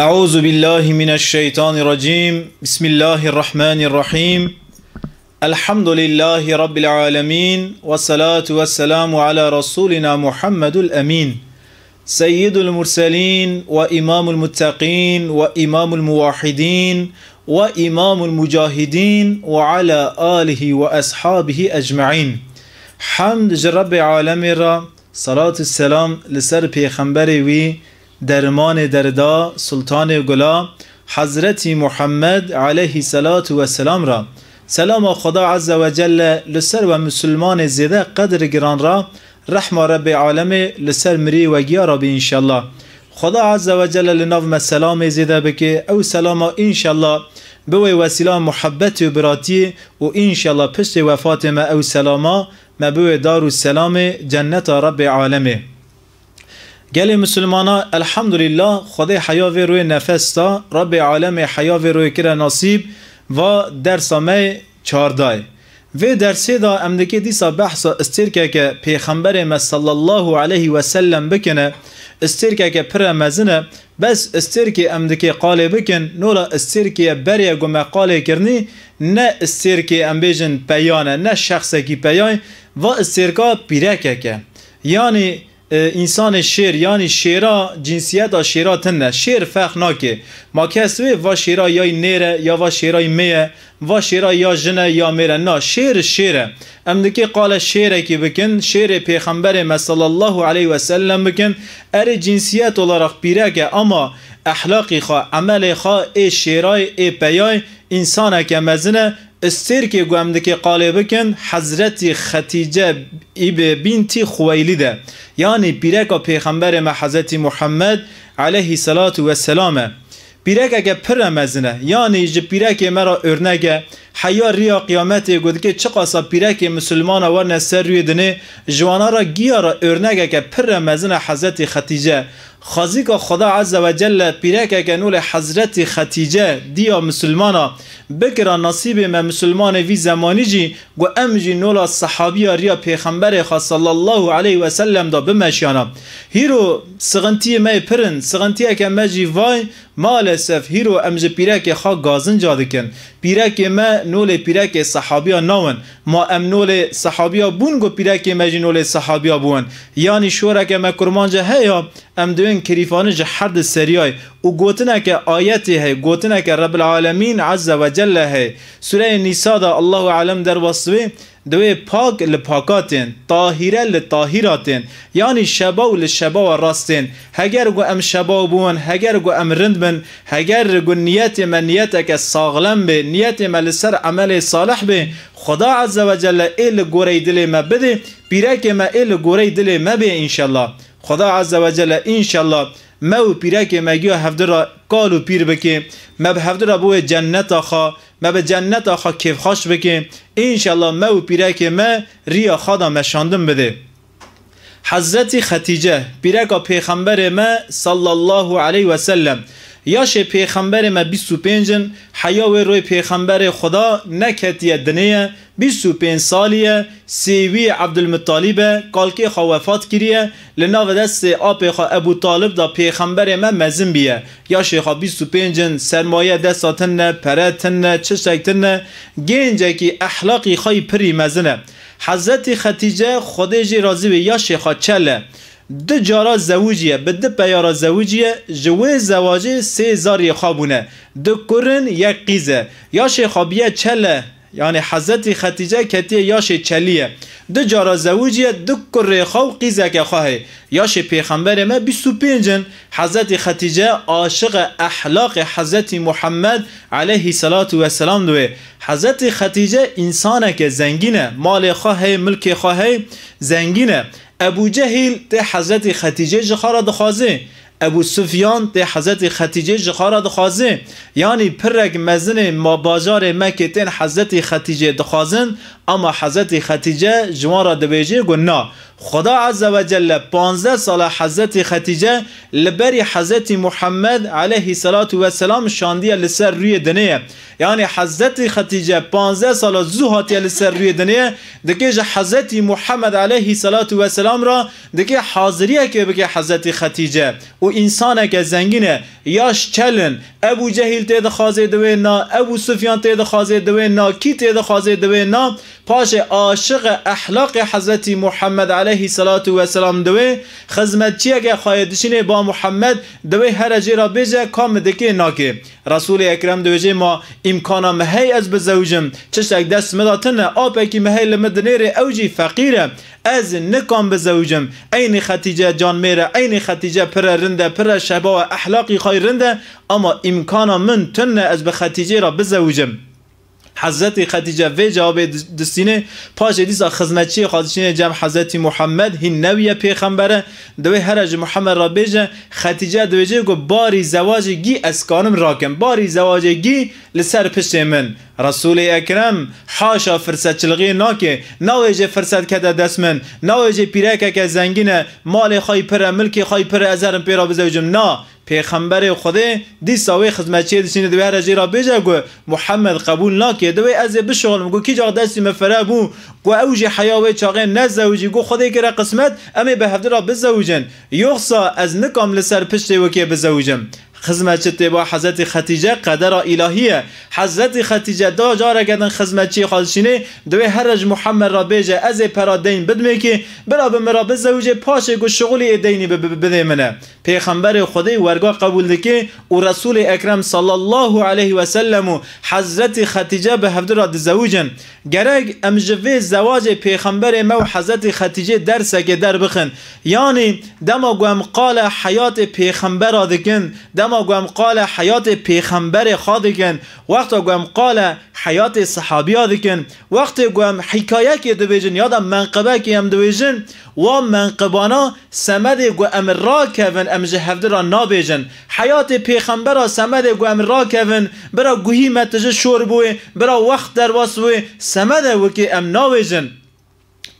أعوذ بالله من الشيطان الرجيم بسم الله الرحمن الرحيم الحمد لله رب العالمين والصلاة والسلام على رسولنا محمد الأمين سيد المرسلين وإمام المتقين وإمام الموحدين وإمام المجاهدين وعلى آله وأصحابه أجمعين حمد جرب عالم صلاة السلام لسر بيخنبري وی درمان دردا سلطان گلا حضرت محمد علیه سلات و سلام را سلام خدا عز و جل لسر و مسلمان زیده قدر گران را رحم رب عالم لسر مری و گیا را بینشالله خدا عز و جل لنظم سلام زیده بکه او سلاما انشالله به وسیله محبت و براتی و انشالله پشت وفات ما او سلاما ما به دار و سلام جنت رب عالمه گل مسلمانا الحمدلله خدای حیا روی نفس تا رب عالم حیا روی روی را نصیب و درس درسامه چاردای و درسی دا امدکی دیسا بحث استرکه که پیغمبر ما صلی الله علیه و سلم بکنه استرکه که پر مزنه بس استرکی امدکی قاله بکن نولا استرکی بریا گمه قاله کرنی نه استرکی امبیجن پیانه نه شخصی پیانه و استرکا پیرکه که یعنی انسان شیر یعنی شیرا جنسیت ها شیرا تنه شیر فرق ناکه ما کسی و شیرا یا نیره یا و شیرا میه و شیرا یا جنه یا میره نا شیر شیره ام دکی قال شیره کی بکن شیر پیغمبر مسال الله علیه و سلم بکن ار جنسیت olarak که اما اخلاقی خواه عمل خواه ای شیرای ای پیای انسانه که مزنه استرکی گوامده که قاله بکن حضرت ختیجه ایب خویلی ده، یعنی پیرک و پیغمبر ما حضرت محمد علیه صلات و سلامه پیرک اگه پر مزنه یعنی جه پیرک مرا ارنگه حیا ریا قیامت گود که چه قصا پیرک مسلمان و نسر روی دنه جوانا را گیا را ارنگه که پر مزن حضرت ختیجه خازی که خدا عز و جل پیرک که نول حضرت ختیجه دیا مسلمانا بکرا نصیب ما مسلمان وی زمانی جی گو امجی نولا صحابی ریا پیغمبر خواه صلی الله علیه و سلم دا بمشیانا هیرو سغنتی می پرن سغنتی که مجی وای مالسف هیرو امج پیرک خواه گازن جادکن پیرک ما نول پیرک صحابیا ناون ما ام نول صحابیا گو پیرک ما جی نول صحابیا بون یعنی شورک ما کرمان جا هیا ام دوین کریفان جا حد سریای و گوتنه که آیتی هی گوتنه که رب العالمین عز و جل هی سوره نیسا دا الله عالم در وصوی دوي پاک لپاکاتن طاهره لطاهراتن یعنی شبا و لشبا و راستن هگر گو ام شبا بون هگر گو ام رند بن هگر گو نیت من نیتک ساغلم به نیت من لسر عمل صالح به خدا عز و جل ایل گوری دل ما بده پیرک ما ایل گوری دل ما به انشالله خدا عز و جل انشالله ما و پیرک مگیو هفته را کالو پیر بکه ما به هفته را بوی جنت آخا ما به جنت آخا کیف خاش بکه انشالله ما و پیرک ما ریا خدا مشاندم بده حضرت ختیجه پیرک پیغمبر ما صلی الله علیه و سلم یاش پیغمبر ما 25 حیا روی پیغمبر خدا نکتی دنیا 25 سالیه سیوی عبدالمطالب کالکی وفات کریه و دست آپ خواه ابو طالب دا پیغمبر ما مزن بیه یا شیخا 25 سرمایه دستاتن پرتن چشکتن گنجه که احلاقی خواهی پری مزنه حضرت ختیجه خودجی راضی به یا شیخا چله د جارا زوجیه به دو پیارا زوجیه جوه زواجه سه زاری خوابونه دو کرن یک قیزه یا شیخابیه چله یعنی حضرت ختیجه کتی یاش چلیه دو جارا زوجیه دو کره خو قیزه که یا شی پیغمبر ما پینجن حضرت ختیجه عاشق احلاق حضرت محمد علیه صلات و سلام دوه حضرت ختیجه انسانه که زنگینه مال خواهی ملک خواهی زنگینه ابو جهل ته حضرت ختیجه جخارا دخوازه ابو سفیان ته حضرت ختیجه جخارا دخوازه یعنی پرگ مزن ما بازار مکه تن حضرت ختیجه دخوازن اما حضرت ختیجه جوان را دبیجه گو نه خدا عز و جل 15 سال حضرت ختیجه لبری حضرت محمد علیه صلات و سلام شاندیه لسر روی دنیه یعنی حضرت ختیجه 15 سال زوحاتیه لسر روی دنیه دکه حضرت محمد علیه صلات و سلام را دکه حاضریه که بکه حضرت ختیجه او انسانه که زنگینه یاش چلن ابو جهیل تید خوازه دوی نا ابو صفیان تید خوازه دوی نا کی تید خوازه دوی نا پاش عاشق اخلاق حضرت محمد علیه صلات و سلام دوی خزمتچی اگه خواهدشین با محمد دوی هر جی را بیجه کام دکی ناکه رسول اکرم جی ما امکانا مهی از بزوجم چشتک دست مداتن آب اکی مهی لمدنیر اوجی فقیره از نکام بزوجم این ختیجه جان میره این ختیجه پر رنده پر شبا و اخلاقی خواهی رنده اما امکانا من تنه از به را بزوجم حضرت خدیجه وی جواب دستینه پاش ادیس خدمتچی خادشین جمع حضرت محمد هی نوی پیغمبره دوی هرج محمد را بیجه خدیجه جه گو باری زواجگی از کانم راکم باری زواجگی لسر پشت من رسول اکرم حاشا فرصت چلغی ناکه جه فرصت کده دست من جه پیره که زنگینه مال خواهی پره ملکی خواهی پره ازرم پیرا بزوجم نا، پیغمبر خدا دی ساوی خدمتچی دسینه دی هر جیرا بجا گو محمد قبول ناکه دوی از به شغل گو کی جا دستی مفره بو گو اوج حیاوی چاغه نزوجی گو خدای کرا قسمت امی به هفته را بزوجن یخصا از نکام لسر پشت وکی بزوجم خزمتچی تبا حضرت ختیجه قدر الهیه حضرت ختیجه دا جاره گدن خزمتچی خالشینه دوی هرج محمد را بیجه از پرا دین بدمه که برا به مرا به زوج پاشه گو شغل دینی بده منه پیغمبر خودی ورگا قبول دکه او رسول اکرم صلی الله علیه و سلم و حضرت ختیجه به هفته را زوجن گرگ امجوه زواج پیغمبر مو حضرت ختیجه درسه که در بخن یعنی دما گوهم قال حیات پیغمبر را دکن دما اما گویم قال حیات پیغمبر خود وقت وقتا قال حیات صحابی یاد وقت وقتی گویم حکایه که یادم منقبه که هم و منقبانا سمد گو ام را کون ام جهفده را نابیجن حیات پیغمبر را سمد گو ام را کون برا گوهی متجه شور بوی برا وقت در واسوی سمد و که ام نابیجن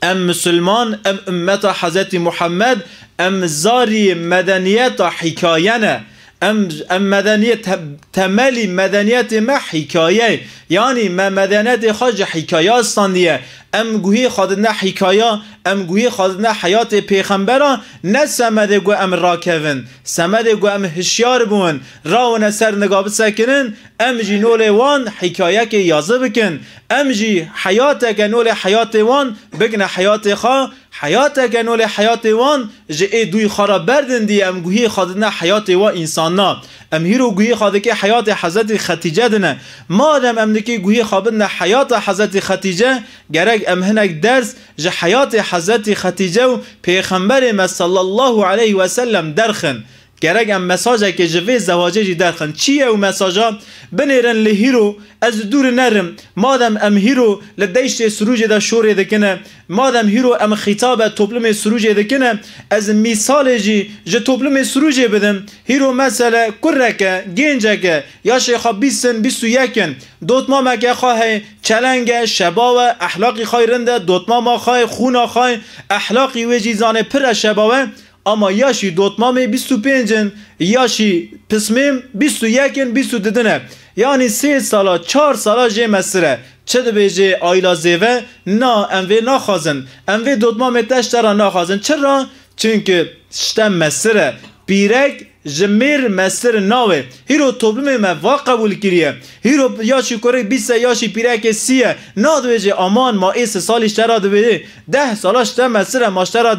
ام مسلمان ام امت حضرت محمد ام زاری مدنیت حکاینه ام مدنیت تملی مدنیت ما حکایه یعنی ما مدنیت خواج حکایه استانیه ام گوهی خود نه حکایه ام گوهی خود نه حیات پیغمبران نه سمده گو ام راکوین سمده گو ام هشیار بون راون سر نگاب سکنن ام جی نول وان حکایه که یازه بکن ام جی حیات که نول حیات وان بگن حیات خواه حیات گنول حیات وان جه دوی خارا بردن دی ام گوهی خادنه حیات و انسانا ام هیرو گوهی خاده که حیات حضرت ختیجه دنه ما دم ام دکی گوهی خابنه حیات حضرت ختیجه گرگ ام هنک درس جه حیات حضرت ختیجه و پیغمبر صلی الله علیه و سلم درخن گرگ ام مساجه که جوه زواجه جی درخن چیه او مساجا بنیرن لهیرو از دور نرم مادم ام هیرو لدیشت سروجه دا شوره دکنه مادم هیرو ام خطاب توپلم سروجه دکنه از میسال جی جه توپلم سروجه بدم هیرو مثلا کرکه گینجکه یاشه خواه بیسن بیسو یکن دوتما مکه خواه چلنگ شباوه احلاقی خواه رنده دوتما ما خواه خونه خواه احلاقی وجیزانه پر شباوه Ama yaşı dotmame bistu pencen yaşı pismim bistu yeken bistu dedine. Yani se sala çar sala jemesire. Çedebece ayla zeve na enve na hazin Enve dotmame teştara na hazin Çırra çünkü şten mesire. Birek جمیر مصر ناوه هیرو توبلم ما وا قبول کریه هیرو یاشی کره بیس یاشی پیره که سیه نا دویجه آمان ما ایس سالی شترا دویجه ده سالاش ده مصر ما شترا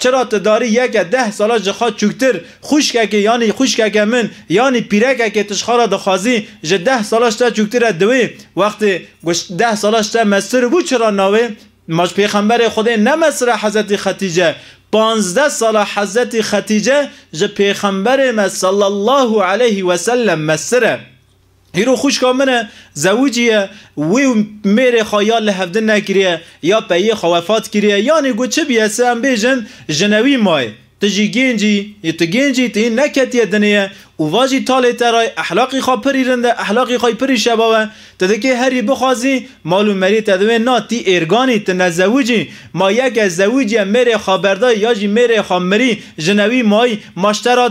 چرا تداری یک ده سالا جخا چکتر خوش که یعنی خوش که من یعنی پیره که تشخارا دخوازی جه ده سالاش تا چکتر دوی وقتی ده سالاش تا مصر بو چرا ناوه ماش پیغمبر خود نه مصر حضرت ختیجه پانزده سال حضرت ختیجه ج پیخمبر ما صلی الله علیه و سلم مسره هیرو خوش کامنه زوجیه وی میره خیال لحفده نکریه یا پیه خوافات کریه یعنی گو چه بیسه هم بیجن جنوی مای تجی گنجی یت گنجی تی نکت یه دنیا و واجی تاله ترای احلاقی خواه پری رنده احلاقی خواه پری شباوه دکه هری بخوازی مالو مری دوی، نا تی ارگانی تنه زوجی ما یک از زوجی مری خابرده یا جی مری خامری جنوی مای ماشترا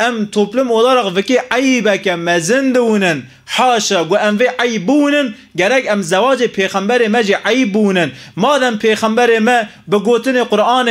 ام توپلم اولارق وکی عیبک مزن حاشا و ام وی بونن، گرگ ام زواج پیغمبر ما جی عیبونن مادم پیغمبر ما به قرآن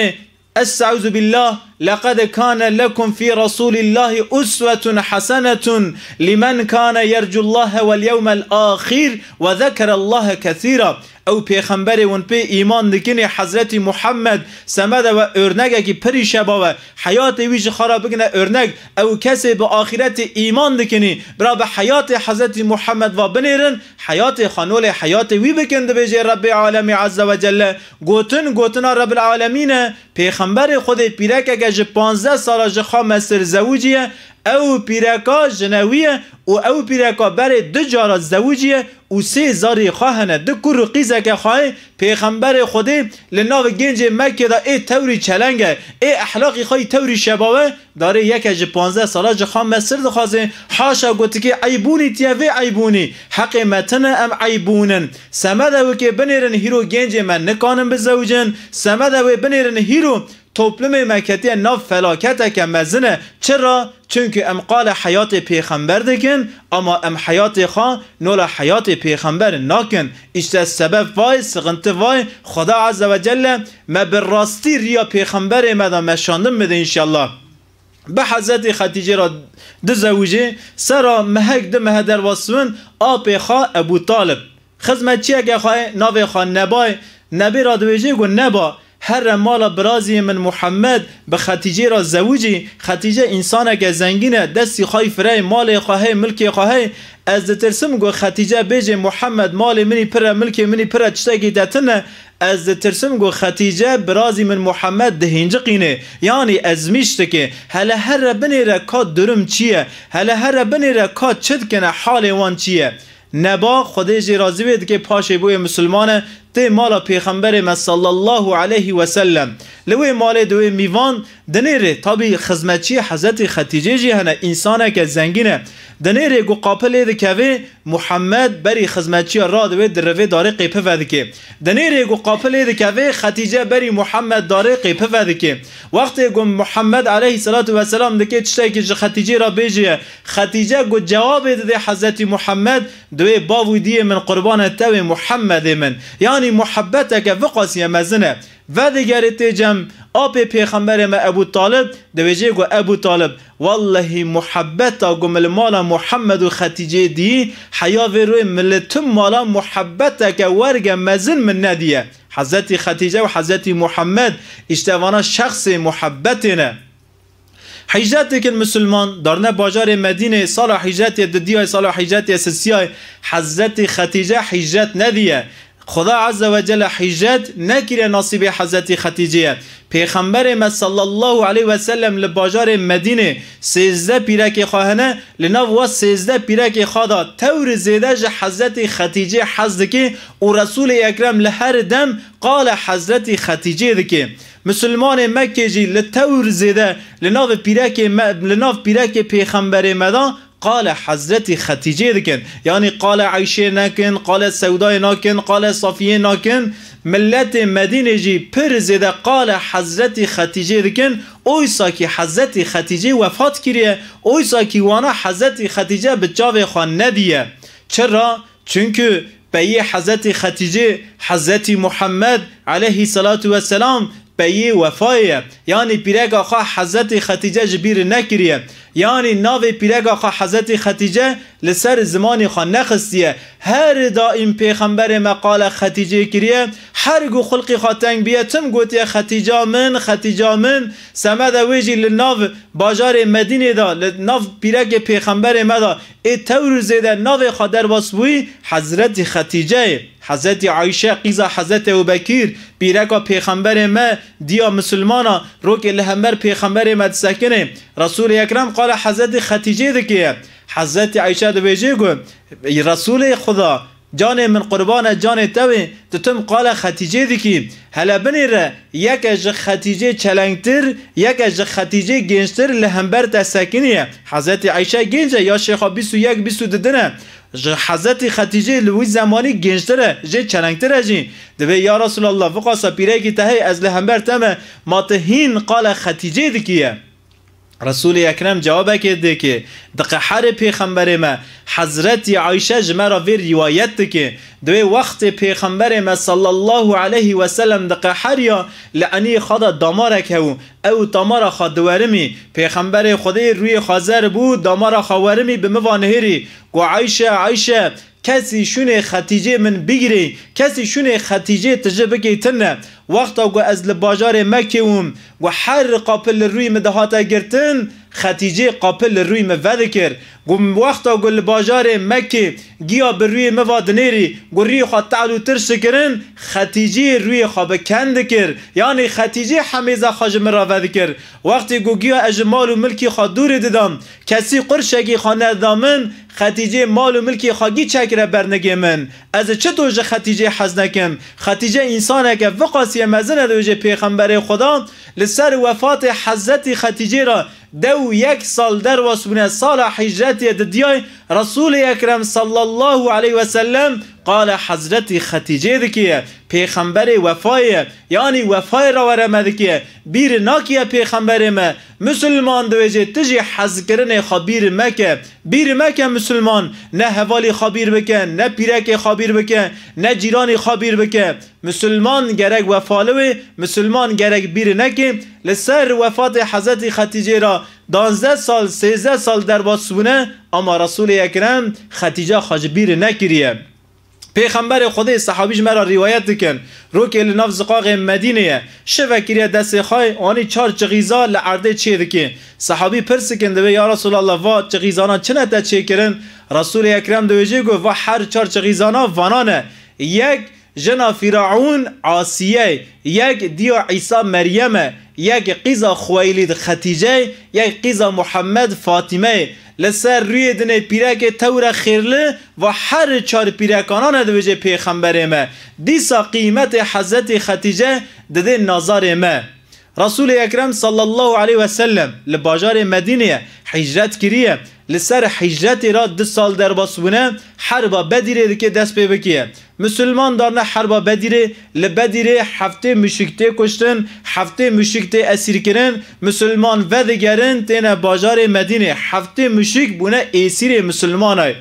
استعوذ بالله لقد كان لكم في رسول الله أسوة حسنة لمن كان يرجو الله واليوم الآخر وذكر الله كثيرا او پیغمبر اون پی ایمان دکنی حضرت محمد سمد و ارنگه اگی پری شبا و حیات ویج را بگنه ارنگ او کسی به آخرت ایمان دکنی برا به حیات حضرت محمد و بنیرن حیات خانول حیات وی بکند بجه رب عالم عز و جل گوتن گوتن رب العالمین پیغمبر خود پیرک اگه 15 سال خواه مسر زوجیه او پیرکا جنویه و او پیرکا بر دو جارا زوجیه و سه زاری خواهنه دو کر که خواه پیغمبر خوده لناو گنج مکه دا ای توری چلنگه ای احلاقی خواهی توری شبابه داره یک اج پانزه سالا جخان مصر دخوازه حاشا گوته که عیبونی تیوه عیبونی حق متنه ام عیبونن سمده و که بنیرن هیرو گنج من نکانم بزوجن سمده و بنیرن هیرو toplum-i nav felaket ekemezine. Çira? Çünkü em kale hayatı peygamberdikin ama em hayatı ha nola hayatı peygamber nakin. İşte sebep vay, sıkıntı vay. Huda Azze ve Celle me bi rasti riya peygamberi meden meşandım mıydı inşallah. به حضرت خدیجه را ده زوجه سرا مهک ده مه در واسون آپ خواه ابو طالب هر مال برازی من محمد به ختیجه را زوجی ختیجه انسان که زنگینه دستی خواهی فره مال خواهی ملکی خواهی از ترسم گو ختیجه بیجه محمد مال منی پر ملک منی پر چتگی دتنه از ترسم گو ختیجه برازی من محمد قینه یعنی از میشته که هل هر بنی را کاد درم چیه هله هر بنی را کاد چد کنه حال وان چیه نبا خودش راضی بید که پاش بوی مسلمانه ته مالا پیغمبر ما صلی الله علیه و سلم لوی مال دوی میوان دنیره تابی خدمتچی حضرت ختیجه جی هنه انسانه که زنگینه دنیره گو قاپل که کوی محمد بری خدمتچی را دوی دروی داره قیپه وده که دنیره گو قاپل که کوی ختیجه بری محمد داره قیپه وده که وقتی گو محمد علیه صلات و سلام دکه چشتای که ختیجه را بیجیه ختیجه گو جواب ده حضرت محمد دوی باوی دی من قربان تو محمد من یعنی جانی محبت که وقاسی مزنه و دیگر تجم آب پیغمبر ما ابو طالب دویجه گو ابو طالب والله محبت گمل مال محمد و ختیجه دی حیا و روی ملتم مال محبت که ورگ مزن من ندیه حضرت ختیجه و حضرت محمد اشتوانا شخص محبت نه حجت که مسلمان دارن بازار مدینه سال حجت ددیای سال حجت سسیای حضرت ختیجه حجت ندیه خدا عز و جل حجت نکره نصیب حضرت ختیجه پیغمبر ما صلی الله علیه و سلم لباجار مدینه 13 پیرک خواهنه لناو و 13 پیرک خدا تور زیده جه حضرت ختیجه حزد که و رسول اکرم لهر دم قال حضرت ختیجه دکه مسلمان مکه جی لتور زیده لناو پیرک, م... لناو پیرک پیغمبر مدان قال حضرت ختیجه دکن یعنی قال عیشه نکن قال سودای نکن قال صفیه نکن ملت مدینه جی پر زده قال حضرت ختیجه دکن اویسا که حضرت ختیجه وفات کریه اویسا که وانا حضرت ختیجه به جاوه خان ندیه چرا؟ چونکه بەیێ حەزەتی خەتیجێ حەزەتی محەممەد عليهەی سەلات وەسەسلام بەیێ وفایه یعنی پیرێکاخوا آخا حضرت ji جبیر نکریه یعنی ناوی پیرگا خواه حضرت ختیجه لسر زمانی خواه نخستیه هر دا این پیغمبر مقال ختیجه کریه هر گو خلقی خواه تنگ بیه تم گوتیه ختیجه من ختیجه من سمد ویجی لناو باجار مدینه دا لناو پیرگ پیغمبر مدا ای تور زیده ناوی خواه در واسبوی حضرت ختیجه حضرت عایشه قیزا حضرت ابوبکر بیرکا پیغمبر ما دیا مسلمانا رو که لهمبر پیغمبر ما سکنه رسول اکرم قال حضرت ختیجه ده که حضرت عیشه ده بیجه گو رسول خدا جان من قربان جان توی تو تم قال ختیجه دیکی هلا بنیره یک از ختیجه چلنگتر یک از ختیجه گنجتر لهمبر تسکینیه حضرت عیشه گنجه یا شیخا 21 22 نه حضرت ختیجه لوی زمانی گنجتره جه چلنگتره جی دوی یا رسول الله فقا سپیره که تهی از لهمبر تمه ما تهین قال ختیجه دکیه رسول اکرم جواب کرده که دقه پیغمبر ما حضرت عایشه جمع را وی روایت ده که دوی وقت پیغمبر ما صلی الله علیه و سلم دقه هر یا لعنی خدا دامار که او دامار خود دورمی پیغمبر خدای روی خازر بود دامار خوارمی به موانهری گو عایشه عایشه کسی شونه ختیجه من بگیری کسی شونه ختیجه تجه بگیتنه وقتا گو از لباجار مکه وم و هر قاپل روی مدهاتا گرتن ختیجه قاپل روی مفده کرد گم وقتا گل باجار مکه گیا بر روی مواد نیری گری خوا تعلو ترس کرن ختیجی روی خوا بکند کر یعنی ختیجی حمیزه خواج را کر وقتی گو گیا از مال و ملکی خوا دور دیدم کسی قرشگی خوا ندامن ختیجه مال و ملکی خاگی چکره برنگی من از چه دوجه ختیجه حز نکم ختیجه انسانه که وقاسی مزنه دوجه پیغمبر خدا لسر وفات حضرت ختیجه را دو یک سال در واسبونه سال حجرت سنت ددیای رسول اكرم صلى الله عليه وسلم قال حضرت ختیجه دکیه پیغمبر وفای یعنی وفای را ورمد که بیر ناکیه پیغمبر ما مسلمان دویجه تجی حزکرن خبیر مکه بیر مکه مسلمان نه حوالی خبیر بکن نه پیرک خبیر بکن نه جیرانی خبیر بکن مسلمان گرگ وفالوه مسلمان گرگ بیر نکه لسر وفات حضرت ختیجه را دانزده سال 13 سال در باسونه اما رسول اکرم ختیجه خاج بیر نکریه پیغمبر خدا صحابیش مرا روایت دکن رو که لنفز زقاق مدینه شو کریه دست خواه آنی چار چغیزا لعرده چه دکن صحابی پرس کن دوی یا رسول الله وا چغیزانا چنه تا چه کرن رسول اکرم دویجه گو و هر چار چغیزانا وانانه یک جنا فرعون عاصیه یک دیو عیسی مریمه یک قیزا خویلید ختیجه یک قیزا محمد فاطمه لسر روی دنه پیرک تور خیرله و هر چار پیرکانان دوجه پیغمبر ما دیسا قیمت حضرت ختیجه دده نظر ما رسول اکرم صلی الله علیه و سلم لباجار مدینه حجرت کریه لسر حجرت را ده سال در باسونه حربا بدیره که دست به مسلمان دارنه حربا بدیره لبدیره هفته مشکته کشتن هفته مشکته اسیر کرن مسلمان و دگرن تینه باجار مدینه هفته مشک بونه اسیر مسلمان های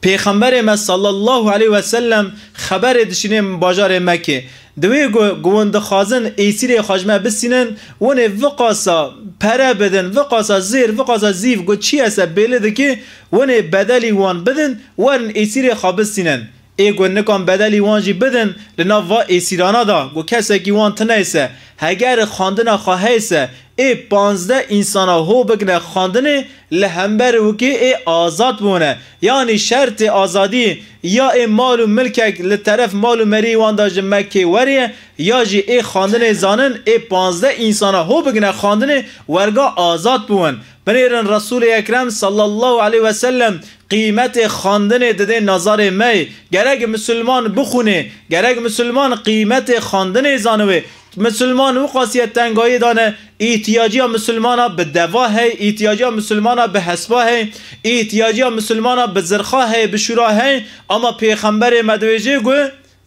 پیغمبر ما صلی الله علیه و سلم خبر دشینه بازار مکه دوی گوند خازن ایسیر خاجمه بسینن ونه وقاسا پره بدن وقاسا زیر وقاسا زیف گو چی بله ده که ونه بدلی وان بدن ون ایسیر خواب بسینن ای گو نکان بدلی وان جی بدن لنا وا ایسیرانا دا گو کسا کی وان تنیسه هگر خاندن خواهیسه ای پانزده انسان هو بکنه خواندن لهمبر و که ای آزاد بونه یعنی شرط آزادی یا ای مال و ملکک لطرف مال و مری وانداج مکه وریه یا جی ای خواندن زانن ای پانزده انسان هو بکنه خواندن ورگا آزاد بون بنیرن رسول اکرم صلی الله علیه و سلم قیمت خواندن دده نظر می گرگ مسلمان بخونه گرگ مسلمان قیمت خواندن زانوه مسلمان او خاصیت تنگایی دانه ایتیاجی مسلمان به دواه ایتیاجی مسلمان به هی ایتیاجی مسلمان به هی به هی اما پیغمبر مدویجه گو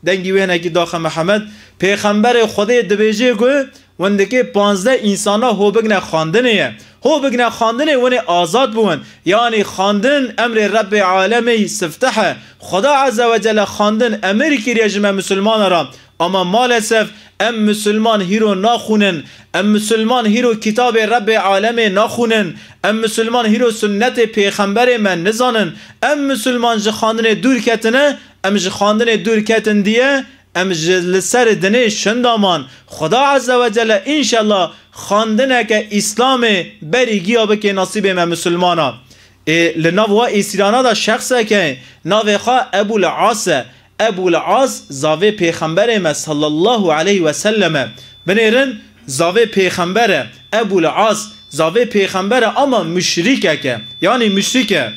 دنگی وینه که داخل محمد پیغمبر خدای دویجه گو وندکی پانزده انسان هو بگنه خواندنه هو بگنه خاندنه ونه آزاد بون یعنی خاندن امر رب عالمی سفتحه خدا عز و جل خاندن امریکی رژیم مسلمان را اما مالسف ام مسلمان هیرو نخونن ام مسلمان هیرو کتاب رب عالم نخونن ام مسلمان هیرو سنت پیغمبر من نزانن ام مسلمان جه خاندن دور کتنه ام جه خاندن دور کتن دیه ام جه لسر دنه شندامان خدا عز و جل انشالله خاندنه که اسلام بری گیا بکه نصیب من مسلمانا لنوه ایسیرانه دا شخصه که نوه خواه ابو العاسه Ebul Az zave peygamberime sallallahu aleyhi ve selleme Benirin zave peygambere Ebul Az zave peygambere ama müşrik eke. yani müşrik müşrike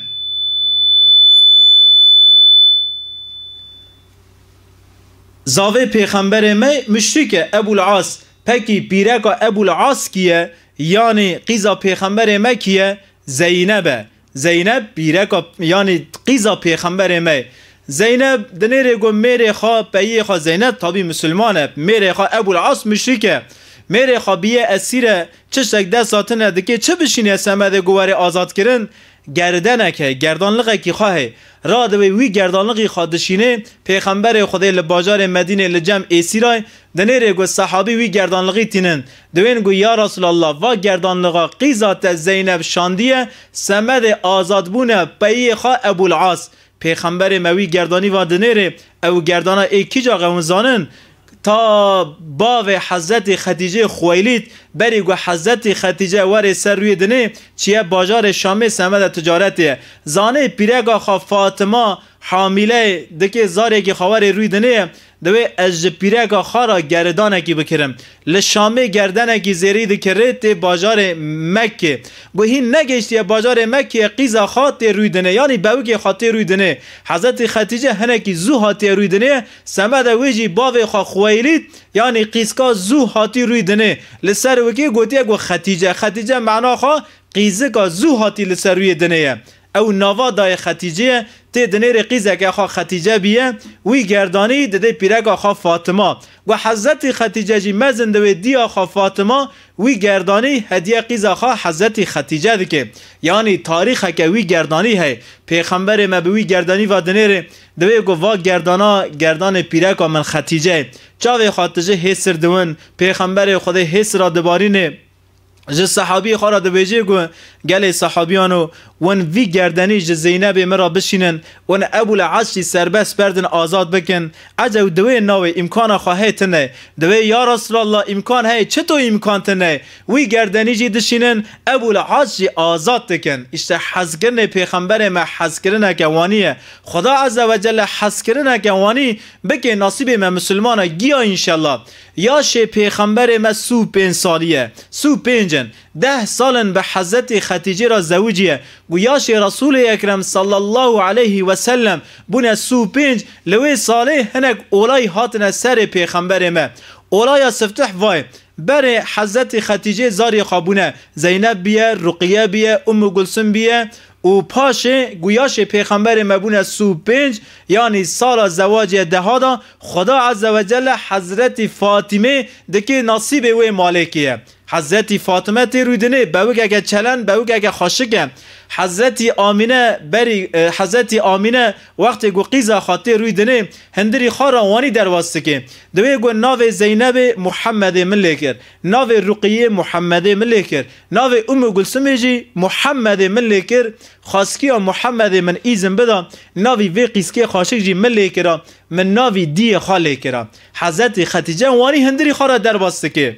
zave peygamberime müşrike Ebul Az peki pireka Ebul Az kiye yani kıza peygamberime kiye Zeynep'e Zeynep pireka yani kıza peygamberime زینب دنیر گو میره خوا پیه خوا زینب تابی مسلمانه میره خوا ابو العاص مشریکه میره خوا بیه اسیره چشتک دست ده ساتنه دکه چه بشینه سمده گواره آزاد کرن گردنکه گردانلقه کی خواهه را دوی وی خواه دشینه پیغمبر خدای لباجار مدینه لجم رای دنیره گو صحابی وی گردانلقی تینن دوین گو یا رسول الله و گردانلقا قیزات زینب شاندیه سمد بونه پیه خواه ابو العاص پیغمبر موی گردانی و دنیره او گردانا ای کی جا زانن تا و حضرت خدیجه خویلیت بری گو حضرت خدیجه ور سر روی دنه چیه باجار شام سمد تجارته زانه پیرگا خوا فاطمه حامله دکه زاره که خوار روی دنه دوی از پیرگا خارا گردانکی بکرم لشامه زیری دکره تی باجار مکه بو هی نگشتی بازار مکه قیزا خات روی دنه یعنی بوگ خاطر روی دنه حضرت ختیجه هنکی زو هاتی روی دنه سمد ویجی باوی خا خویلید یعنی قیسکا زو هاتی روی دنه لسر وکی گوتی اگو ختیجه ختیجه معنا خا قیزه کا زو هاتی لسر روی دنه او نوا دای ختیجه تی دنیر قیزه که خواه ختیجه بیه وی گردانی دده پیرک آخوا فاطمه و حضرت ختیجه جی و دی آخوا فاطمه وی گردانی هدیه قیز خوا حضرت ختیجه دکه یعنی تاریخ که وی گردانی هی پیغمبر ما به وی گردانی و دنیر دوی گو وا گردانا گردان پیرک من ختیجه چاوی خاتجه هسر دون پیغمبر خود هسر را دبارینه ج صحابی خورا د بیجی گو گله صحابیانو ون وی گردنیج زینب مرا بشینن ون ابو العشی سربس بردن آزاد بکن عجب دوی نوی، امکان خواهی تنه دوی یا رسول الله امکان هی چطور امکان تنه وی گردنیجی دشینن ابو العشی آزاد تکن اشته حزگرن پیغمبر ما حزگرن اکوانیه خدا عز و جل حزگرن اکوانی بکن نصیب ما مسلمان گیا انشالله یا شی پیغمبر ما سو پین سالیه سو پینجن ده سال به حضرت خدیجه را زوجیه گویاش رسول اکرم صلی الله علیه و سلم بونه سو پنج لوی ساله هنک اولای هاتن سر پیغمبر ما اولای سفتح وای بر حضرت خدیجه زاری خابونه زینب بیه رقیه بیه ام گلسم بیه او پاش گویاش پیغمبر مبون از سو پنج یعنی سال زواج دهادا خدا عزوجل حضرت فاطمه دکی نصیب و مالکیه حضرت فاطمه رودنه بوگ اگه چلن بوگ اگه خاشکه حضرت آمینه بری حضرت آمینه وقت گو قیزا خاطر هندری خارا وانی واسطه که دوی گو ناو زینب محمد ملی کر ناو رقیه محمد ملی کر ناو ام گلسمه جی محمد ملی خاسکی محمد من ایزم بدا ناوی وی قیسکی خاشک جی من لیکرا من ناوی دی خا لیکرا حضرت ختیجه وانی هندری خارا در باسته که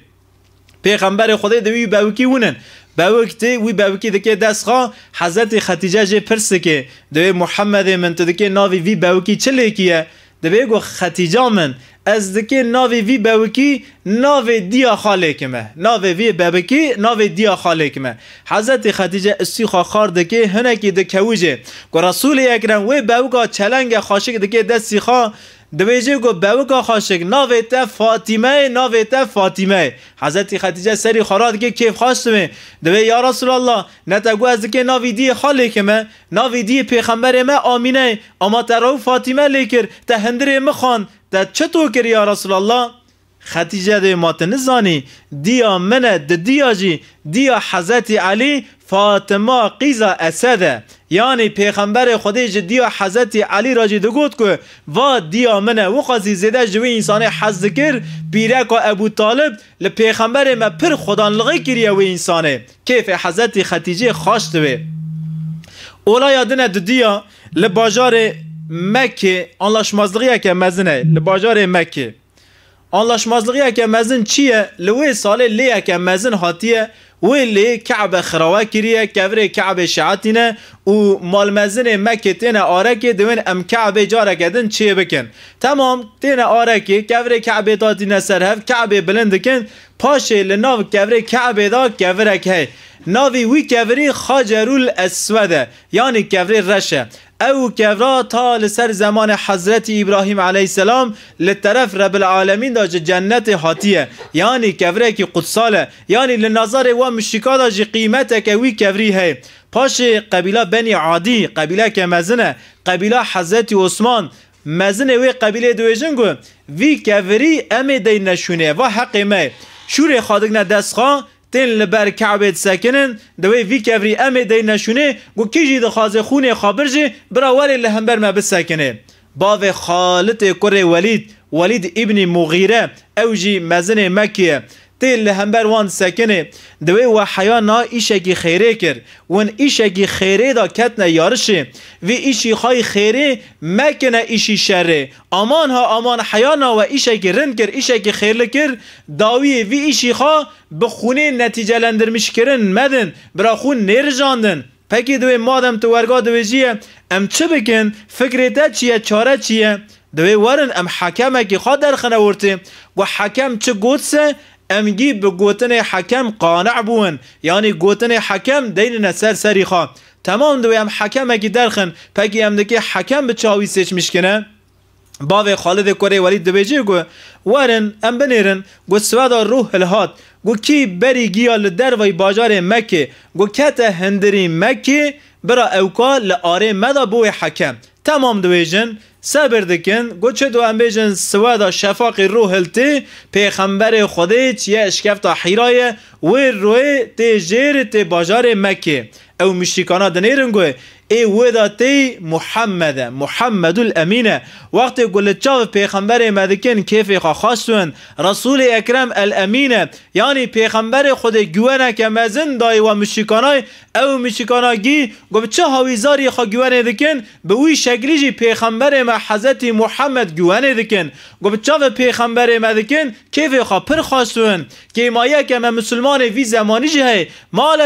پیغمبر خدای دوی باوکی ونن باوکی وی باوکی دکی دست خوا حضرت ختیجه جی پرسه که دوی محمد من تو دکی ناوی وی باوکی چه لیکیه دبی گو ختیجا من از دکه ناوی وی بوکی ناوی دیا خالک مه ناوی وی بوکی ناوی دیا خالک مه حضرت ختیجه اسی خاخار دکه هنکی دکوجه گو رسول اکرم وی بوکا چلنگ خاشک دکه دستی خواه دویجه گو بوکا خاشک ناویتا فاطمه ناویتا فاطمه حضرت خدیجه سری خراد که کیف خواستمه دوی یا رسول الله نتگو از که ناوی خاله کمه ناوی دی پیغمبر ما آمینه اما تراو فاطمه لیکر هندره مخان تا چطور کری یا رسول الله ختیجه دی مات نزانی دیا منه د دیا جی دیا حضرت علی فاطمه قیزا اسده یعنی پیغمبر خودی جی دیا حضرت علی را جی دگود که و دیا منه و زیده جوی انسان حض کر بیرک و ابو طالب لپیغمبر ما پر خدا لغی کریه و انسانه کیف حضرت ختیجه خاش دوی اولا یادنه دی دیا لباجار مکه انلاش مزدگیه که مزنه لباجار مکه آنلاشمازلقی که مزن چیه لوی ساله لیه که مزن هاتیه وی لی کعب خروا کریه کوری کعب شعاتینه و مال مزن مکه تینه آرکه دوین ام کعب جاره کدن چیه بکن تمام تینه آرکی کوری کعب داتینه سرهف کعب بلند کن پاشه لناو کوری کعب دا کوری که ناوی وی کوری خاجرول اسوده یعنی کوری رشه او کورا تا لسر زمان حضرت ابراهیم علیه السلام لطرف رب العالمین دا جنت حاتیه یعنی کوری که قدساله یعنی لنظر و مشکا دا قیمت که وی کوری هی پاش قبیله بنی عادی قبیله که مزنه قبیله حضرت عثمان مزنه وی قبیله دویجن وی کوری امی دی نشونه و حق می شور خادق نه دست تن لبر کعبت سکنن دوی وی کوری ام دی نشونه گو کیجی د خازه خونه خبر جه برا ولی لهمبر ما بسکنه باو خالت کره ولید ولید ابن مغیره اوجی مزن مکیه تی لهمبر وان سکنه دوی و حیا نا ایشکی خیره کر ون ایشکی خیره دا کتنه یارشه وی ایشی خای خیره مکنه ایشی شره امان ها امان حیا نا و ایشکی رند کر ایشکی خیره کر داوی وی ایشی خا خونه نتیجه لندر کرن مدن برا خون جاندن پکی دوی مادم تو ورگا دوی جیه ام چه بکن فکرته چیه چاره چیه دوی ورن ام حکمه که خواد درخنه ورته و حکم چه گوتسه امگی به گوتن حکم قانع بون یعنی گوتن حکم دین سر سری خواه تمام دوی هم حکم اگی درخن پکی هم دکی حکم به چاوی سیچ میشکنه باوی خالد کره ولید دبیجه گو ورن ام بنیرن گو سوادا روح الهات گو کی بری گیا لدر وی باجار مکه گو کت هندری مکه برا اوکا لآره مدا بوی حکم تمام دویجن صبر دکن گوچه دو ام بیجن سوا دا شفاق رو هلتی پیغمبر خودی چیه اشکفتا حیرای و روی تی جیر تی باجار مکه او مشتیکانا دنیرن گوه ای وداتی محمد محمد الامینه وقتی گل چاو پیغمبر مدکن کیف خواستون رسول اکرم الامینه یعنی پیغمبر خود گوانه که مزن دای و مشکانای او مشکاناگی گفت چه هاویزاری خوا گوانه دکن به وی شکلی پیغمبر ما حضرت محمد گوانه دکن گفت چاو پیغمبر مدکن کیف خوا پر خواستون که ما که ما مسلمان وی زمانی جه ما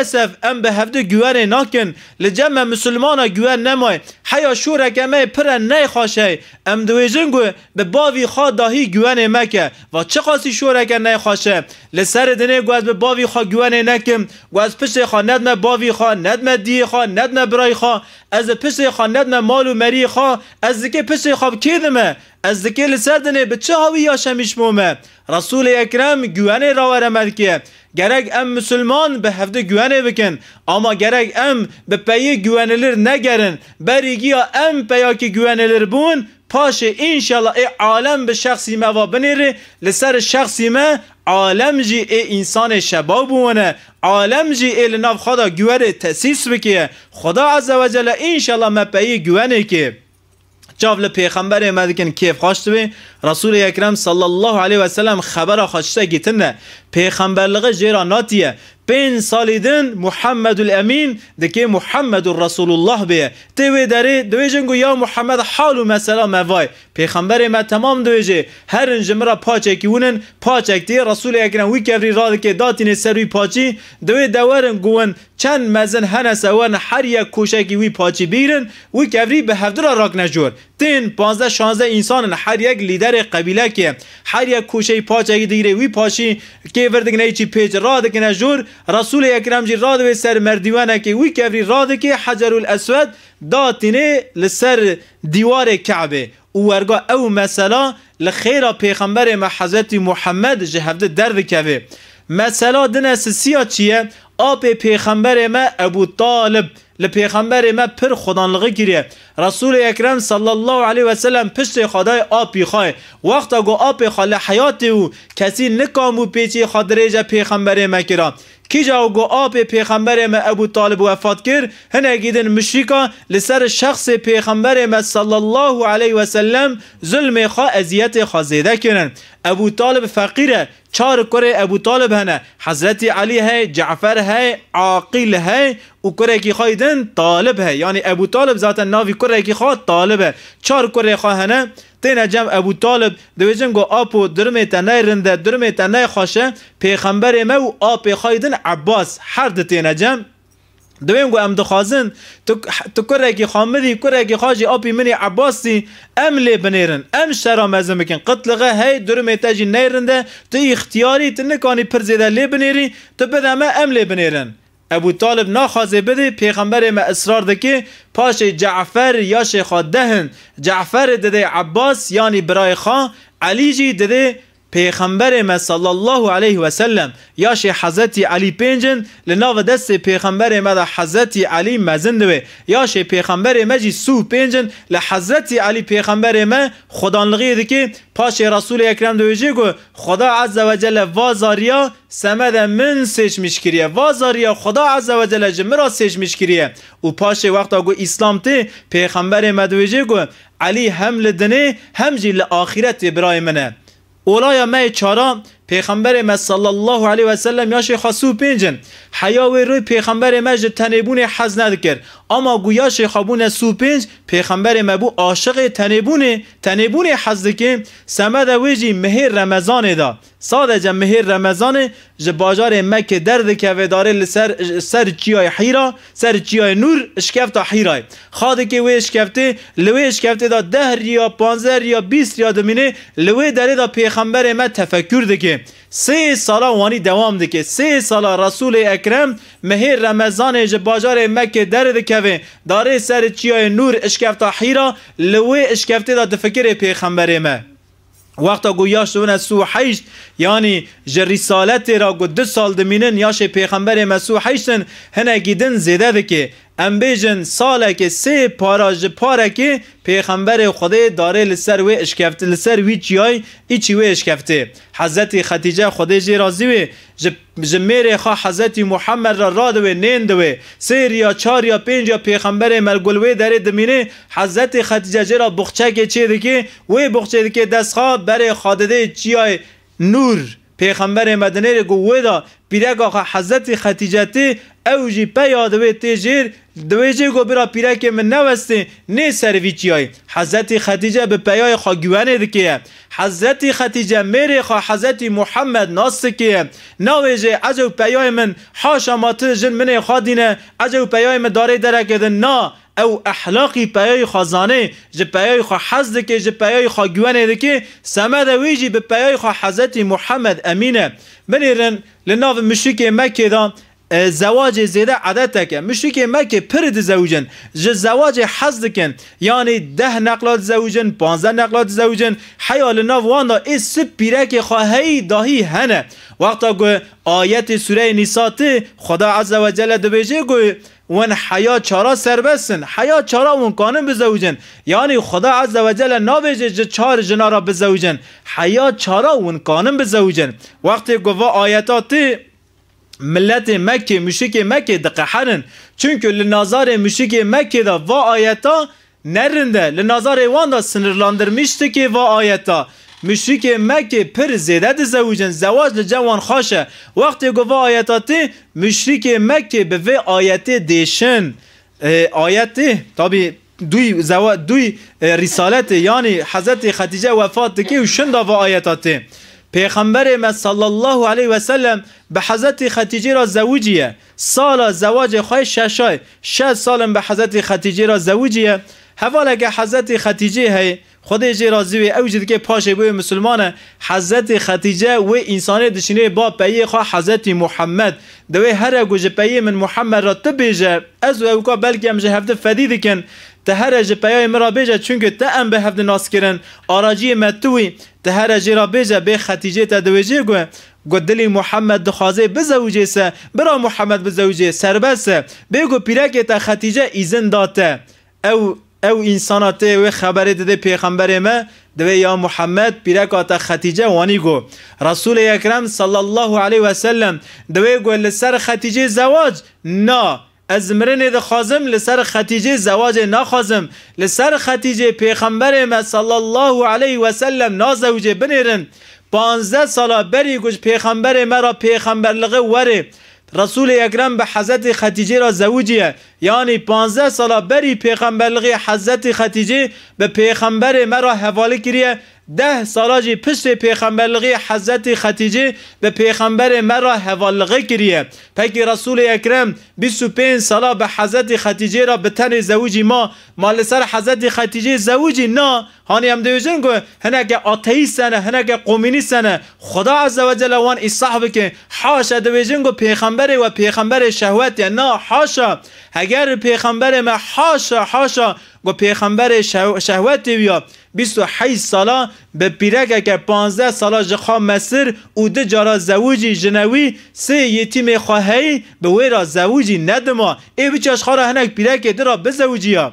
ام به هفته گوانه ناکن لجمع مسلمان جانا گوه نمای حیا شورا گمه پر نی خاشه ام دویجن به باوی خا داهی گوه مکه و چه خاصی شور اگه نی خاشه لسر دنه گو از به باوی خا گوه نکم گو از پشت خا ندمه باوی خا ندمه دی خا ندمه برای خا از پسی خاند ما مال و مری خوا از دکه پسی خواب کیدمه از دکه لسردنه به چه هاوی یاشمیش مومه رسول اکرم گوانه را ورمد که گرگ ام مسلمان به هفته گوانه بکن اما گرگ ام به پیه گوانلر نگرن یا ام پیا که گوانلر بون پاشه انشالله ای عالم به شخصی ما و بنیره لسر شخصی ما عالم جی ای انسان شباب بونه عالم جی ای لناف خدا گوهر تسیس بکیه خدا عز و جل انشالله مپهی گوهنه که چاول پیغمبر مدکن کیف خواسته رسول اکرم صلی الله علیه و سلم خبر خواسته گیتنه پیخمبر لغه جیران ناتی است. بین محمد الامین دکه محمد رسول الله بی است. در اینجا می یا محمد حالو و مسئله می بگید. پیخمبر امتحان در هر جمعه پاچکی بودند. پاچک دید. رسول اکنان وی کفری را داده که داده اینه پاچی. دوی اینجا می چن چند مرز هنه سوان هر یک کوشک اوی پاچی بیرند. اوی کفری به هفته را را تن 15 16 انسان هر یک لیدر قبیله که هر یک کوشه پاچه دیگره وی پاشی که وردگنه چی پیج راد نه جور رسول اکرام جی راد به سر مردیوانه که وی کبری راد که حجر الاسود داتینه لسر دیوار کعبه او ورگا او مثلا لخیر پیغمبر ما حضرت محمد جهاد درد کوه مثلا دنه سیا چیه آب پیغمبر ما ابو طالب لپیغمبر ما پر خدانلغه گیره رسول اکرم صلی الله علیه و سلم پشت خدای آبی خواه وقتا گو آب خاله حیات او کسی نکامو پیچی خادریج پیغمبر ما کرا کی جاو گو آب پیغمبر ما ابو طالب وفات کرد هنه گیدن مشیکا لسر شخص پیغمبر ما صلی الله علیه و سلم ظلم خواه ازیت خواه زیده کنن ابو طالب فقیره چار کره ابو طالب هنه حضرت علی هی جعفر هی عاقل هی او کره کی خایدن طالب هی یعنی ابو طالب ذاتا ناوی کره کی طالب طالبه چار کره خواه هنه تین جم ابو طالب جمع گو آپو درمه تنه رنده درمی تنه خاشه پیغمبر و آپ خایدن عباس حرد تین جم دویم گو ام دخوازن تو تو خامدی کره کی خاجی آبی منی عباسی ام لی بنیرن ام شرام میکن قتل غه، هی درم تجی نیرنده تو اختیاری تو نکانی پرزیده لی بنیری تو بدمه ام لی بنیرن ابو طالب نخوازه بده پیغمبر ما اصرار ده که پاش جعفر یا شیخا دهن جعفر دده عباس یعنی برای خان علی جی دده پیغمبر ما صلی الله علیه و سلم یا شی حضرت علی پنجن لناو دست پیغمبر ما حضرت علی مزند و شی پیغمبر ما جی سو پنجن ل حضرت علی پیغمبر ما خدانلغی دی که پاش رسول اکرم دویجی گو خدا عز و جل وازاریا سمد من سچ مشکریه وازاریا خدا عز و جل جمرا سچ مشکریه و پاش وقتا گو اسلام تی پیغمبر ما دویجی گو علی هم دنی هم جی لآخرت برای منه اولایا مه چارا پیغمبر ما صلی الله علیه و سلم یاش خاصو پنجن حیا و روی پیغمبر ما تنبون حز کرد. اما گویا شیخابون سوپنج پنج پیغمبر ما بو عاشق تنبون تنبون حز که سمد ویجی مهر رمضان دا ساده جم مهر رمضان ژ باجار مکه درد که و داره سر چیای حیرا سر چیای نور شکفت حیرا خاد که وی شکفته لوی شکفته دا ده ریا 15 ریا 20 ریا دمینه لوی داره دا پیغمبر ما تفکر دکه سه سالا وانی دوام دکه سه سالا رسول اکرم مهر رمضان ج بازار مکه در دکوه داره سر چیای نور اشکفتا حیرا لوی اشکفته دا دفکر پیغمبر ما وقتا گو یاش دونه سو حیشت یعنی جه رسالت را گو دو سال دمینن یاش پیغمبر ما سو حیشتن هنه گیدن زیده دکه ام بیجن ساله که سه پاراج پاره که پیغمبر خدا داره لسر وی اشکفته لسر وی چیای ایچی وی اشکفته حضرت خدیجه خدای جی راضی وی جمیر خواه حضرت محمد را راد و نیند سه یا چار یا پنج یا پیغمبر وی داره دمینه حضرت خدیجه جی را بخچه که چی که وی بخچه که دست خواه بر خادده چیای نور پیغمبر مدنه گوه دا پیرک آقا حضرت ختیجته او جی پیا دوی تیجیر دوی جی گو برا پیرک من نوسته نه سرویچی های حضرت ختیجه به پیای خواه گوانه دکیه حضرت ختیجه میره خواه حضرت محمد ناسته که نوی جی اجو پیای من حاشا ماتر جن منه خواه دینه اجو پیای من داره درکده نه او احلاقی پیای خزانه ج پیای خو حزد کې ج پیای خو ګونه کې سمد ویجی به پیای خو حضرت محمد امینه منیرن لناو مشرک مکه دا زواج زیده عدد که مشرک مکه پرد زوجن ج زواج حز کن یعنی ده نقلات زوجن 15 نقلات زوجن حیال ناو واندا ای سب پیرک خواهی داهی هنه وقتا گو آیت سوره نیساته خدا عز و جل دبیجه گو ون حیا چارا سربسن حیا چارا ون کانم بزوجن یعنی خدا عز و جل ناویجه جه چار جنا را بزوجن حیا چارا ون کانم بزوجن وقتی گوا آیتاتی ملت مکه مشکی مکه دقحرن چونکه لنظار مشکی مکه دا و آیتا نرنده لنظار وان دا سنرلاندرمیشتی که و آیتا مشرک مکه پر زیده ده زوجن زواج لجوان خاشه وقتی گفه آیتاتی مشرک مکه به وی آیت دیشن آیت تابی دوی زوا دوی رسالت یعنی حضرت خدیجه وفات که و شند و آیتاتی پیغمبر ما صلی الله علیه و سلم به حضرت خدیجه را زوجیه سال زواج خواه ششای شش سالم به حضرت خدیجه را زوجیه حوال اگه حضرت خدیجه هی خود جی رازی و او جد که پاشه بوی مسلمانه حضرت ختیجه و انسانه دشینه با پیه خواه حضرت محمد دوی هر گوش پیه من محمد را تبیجه از و او که بلکه هم جهفته فدیده کن te here ji peyayê min ra bêje çunke te em bi hevdin nas kirin araciyê me tu wî te here jê ra bêje bê xetîcê te diwêjê gu gu dilê Muhammed dixwaze bizewcê se bira Muhammed bizewcê serbest se bê gu pîrekê te xetîce îzin da te ew او انسان ته و خبر داده پیغمبر ما دوی یا محمد پیرک آتا ختیجه وانی گو رسول اکرم صلی الله علیه و سلم دوی گو لسر ختیجه زواج نه از مرنه ده خازم لسر ختیجه زواج نخازم لسر ختیجه پیغمبر ما صلی الله علیه و سلم نازوجه بنیرن پانزده سالا بری گوش پیغمبر مرا پیغمبرلغه وره رسول اکرم به حضرت ختیجه را زوجیه یعنی پانزه سال بری پیغمبرلغی حضرت ختیجه به پیغمبر مرا حواله کریه ده سالاجی پشت پیغمبرلغی حضرت ختیجه به پیغمبر مرا حوالغه کریه پکی رسول اکرم 25 سالا به حضرت ختیجه را به تن زوجی ما مال سر حضرت ختیجه زوجی نه هانی هم دویجن که هنگه آتیستن هنگه سنه خدا عزوجل وان صحبه که حاشا دویجن که پیغمبر و پیغمبر شهوت نه حاشا اگر پیغمبر ما حاشا حاشا گو پیغمبر شهوت و 28 سالا به پیرک که 15 سالا جخا مصر او ده جارا زوجی جنوی سه یتیم خواهی به وی را زوجی ندما ای بچاش خارا هنک پیرک ده را بزوجی ها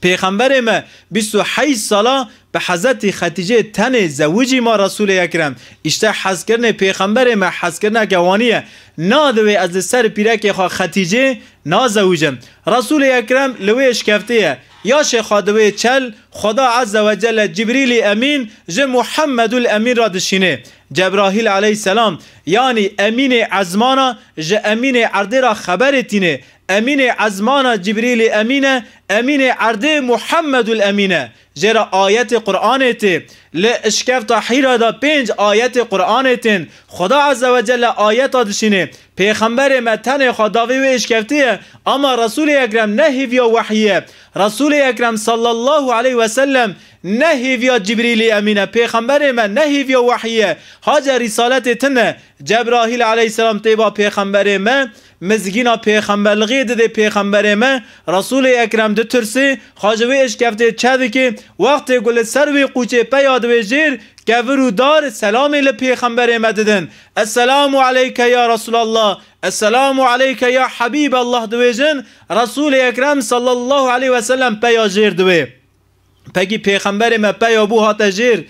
پیغمبر ما 28 سالا به حضرت ختیجه تن زوجی ما رسول اکرم اشته حس کردن پیغمبر ما حس کردن گوانیه نادوی از سر پیرک خواه خدیجه نازوجم رسول اکرم لویش کفته یا خادوه چل خدا عز و جل جبریل امین جه محمد الامین را دشینه جبرائيل عليه السلام يعني امين عزمانا جا امين عردرا خبرتينه امين عزمانا جبريل امينه امين عرد محمد الامينه جرا ايات قرآن تي لاشكاف تا دا پنج ايات قرآن تین خدا عز وجل ايات آیت دشینه پیغمبر متن خداوی و اشکفتیه اما رسول اکرم نهی و وحیه رسول اکرم صلی الله علیه و سلم نه هیویا جبریل امینه پیغمبر من نه هیویا وحیه حاج رسالت تنه جبرائیل علیه السلام تیبا پیغمبر من مزگینا لغید دده پیغمبر من رسول اکرم ده ترسی خاجوی اشکفته ده که وقت گل سروی قوچه و جیر و دار سلام لپیغمبر ددن السلام علیک یا رسول الله السلام علیک یا حبیب الله دویجن رسول اکرم صلی الله علیه وسلم جیر دوی پگی پیغمبر ما پیا بو هات جیر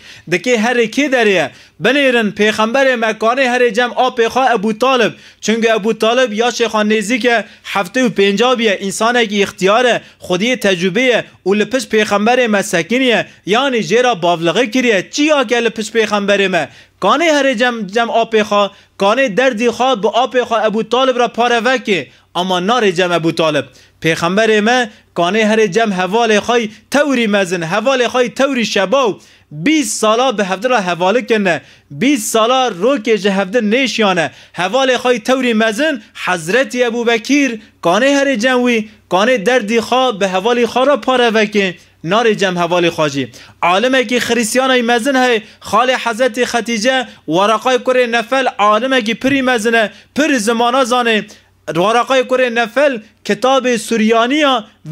هر کی دریه بنیرن پیغمبر کانه هر جمع آپ ابو طالب چونگه ابو طالب یا شیخان نیزی که هفته و پنجابیه انسانه که اختیاره خودی تجربه او لپش پیغمبر ما سکینیه یعنی جیرا باولغه کریه ها که لپش پیغمبر ما کانه هر جمع جمع آپ خوا کانه دردی خوا با آپ ابو طالب را پاره وکه اما نار جمع ابو طالب پیغمبر ما کانه هر جمع حوال خای توری مزن حوال خای توری شباو 20 سالا به هفته را حواله کنه 20 سالا رو که جه هفته نیشیانه حواله خای توری مزن حضرت ابو بکیر کانه هر جمعوی کانه دردی خوا به حوالی خوا را پاره وکه نار جمع حوالی خاجی عالمه که های مزن های خال حضرت ختیجه ورقای کره نفل عالم که پری مزنه پر زمانه زانه ورقای کره نفل کتاب سوریانی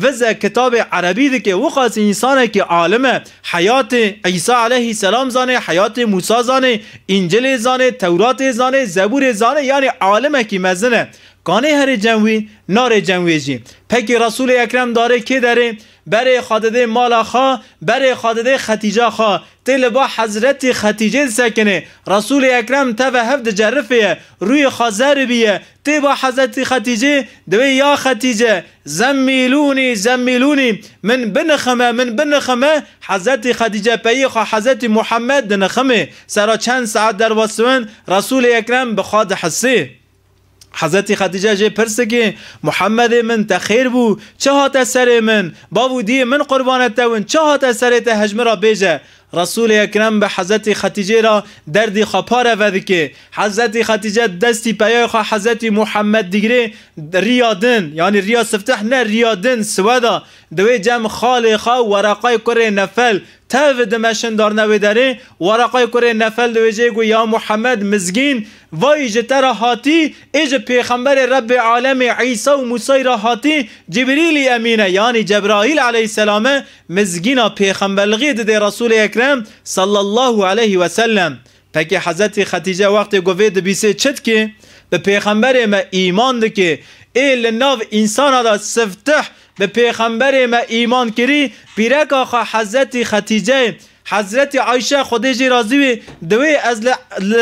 وزه کتاب عربی ده که وقاس انسانه که عالمه حیات عیسی علیه السلام زانه حیات موسی زانه انجل زانه تورات زانه زبور زانه یعنی عالمه که مزنه کانه هر جنوی نار جنوی جی پکی رسول اکرم داره که داره برای خادده مالا خوا برای خادده ختیجا خوا تیل با حضرت ختیجه سکنه رسول اکرم و هفت جرفه روی خازر بیه تی با حضرت ختیجه دوی یا ختیجه زمیلونی زمیلونی من بنخمه من بنخمه حضرت ختیجه پیخ خوا حضرت محمد دنخمه سرا چند ساعت در واسون رسول اکرم بخواد حسی. حضرت خدیجه جه پرسه که محمد من تخیر بو چه ها تسر من دی من قربانت دون چه ها تسر ته را بیجه رسول اکرم به حضرت خدیجه را دردی خپاره وده که حضرت خدیجه دستی پیای خو حضرت محمد دیگره ریادن یعنی ریا سفتح نه ریادن سودا دوی جم خال خا ورقای کره نفل تاو دمشن دار داره ورقای کره نفل دویجه گو یا محمد مزگین وای جتر هاتی ایج پیغمبر رب عالم عیسی و موسی را هاتی جبریل امینه یعنی جبرائیل علیه السلام مزگینا پیغمبر غید ده رسول اکرم صلی الله علیه و سلم پکی حضرت ختیجه وقت گوید بیسه چت که به پیغمبر ما ایمان ده که ای لناو انسان دا سفتح به پیغمبر ما ایمان کری پیرک آخا حضرت ختیجه حضرت عایشه خودش راضی وی دوی از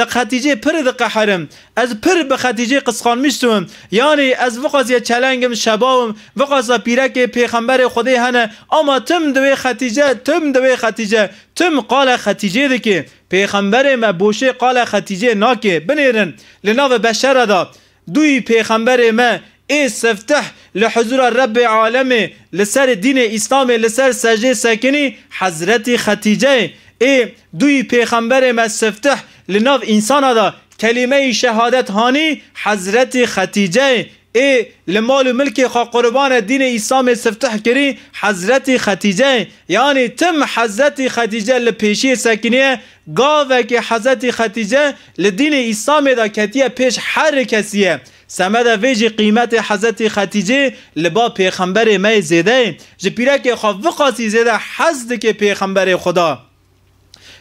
ختیجه پر د قحرم از پر به ختیجه قسخان میشتم یعنی از وقاز یه چلنگم شباوم وقاز پیرک پیغمبر خدای هنه اما تم دوی ختیجه تم دوی ختیجه تم قال ختیجه ده که پیغمبر ما بوشه قال ختیجه ناکه بنیرن لناو بشر دا دوی پیغمبر ما استفتح لحضور رب عالم لسر دین اسلام لسر سجده سکنی حضرت ختیجه ای دوی پیغمبر مستفتح لناف انسان دا کلمه شهادت هانی حضرت ختیجه ای لمال و ملک خواه قربان دین اسلام استفتح کری حضرت ختیجه یعنی تم حضرت ختیجه لپیشی سکنیه گاوه که حضرت ختیجه لدین اسلام دا کتیه پیش هر کسیه سمد ویج قیمت حضرت ختیجه لبا پیغمبر می زیده پیره که خواب وقاسی زیده حزد که پیغمبر خدا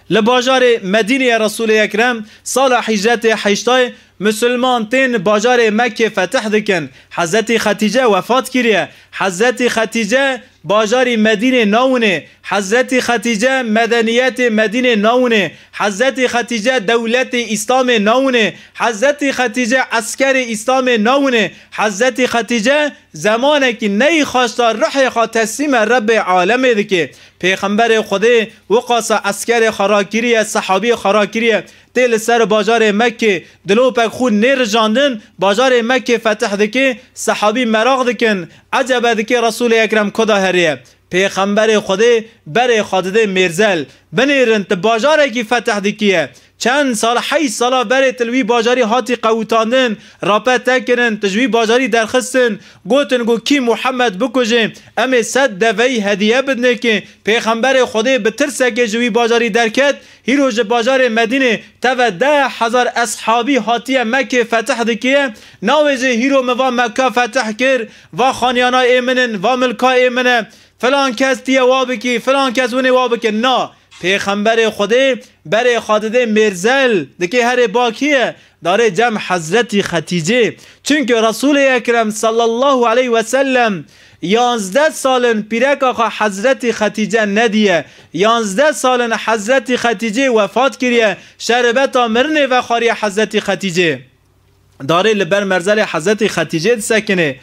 لباجار مدینه رسول اکرم سال حجرت حیشتای مسلمان تین باجار مکه فتح دکن حضرت ختیجه وفات کریه حضرت ختیجه بازاری مدین ناونه حضرت ختیجه مدنیت مدین ناونه حضرت ختیجه دولت اسلام ناونه حضرت ختیجه اسکر اسلام ناونه حضرت ختیجه زمانه که نی خواستا روح خواه رب عالمه ده پیغمبر خود وقاص اسکر خراکیری صحابی خراکیری تل سر بازار مکه دلو پک خود نیر جاندن بازار مکه فتح دکه صحابی مراغ دکن عجب دکه رسول اکرم کدا هریه پیغمبر خود بر خادده مرزل بنیرن بازار کی فتح دکیه چند سال 8 سالا بر تلوی باجاری هاتی قوتاندن راپه تکنن تجوی باجاری درخستن گوتن گو کی محمد بکجه امی صد دوی هدیه بدنه که پیغمبر خوده بترسه که جوی باجاری درکت هیروج باجار مدینه تو ده هزار اصحابی هاتی مکه فتح دکیه ناویجه هیرو موا مکه فتح کر و خانیانا ایمنن و ملکا ایمنه فلان کس دیه وابکی فلان کس ونه وابکی، نه پیغمبر خود برای خادده مرزل دکه هر باکیه داره جمع حضرت ختیجه چون رسول اکرم صلی الله علیه و سلم یازده سالن پیرک آقا حضرت ختیجه ندیه یازده سالن حضرت ختیجه وفات کریه شربت آمرنه و خاری حضرت ختیجه داره لبر مرزل حضرت خدیجه سکنه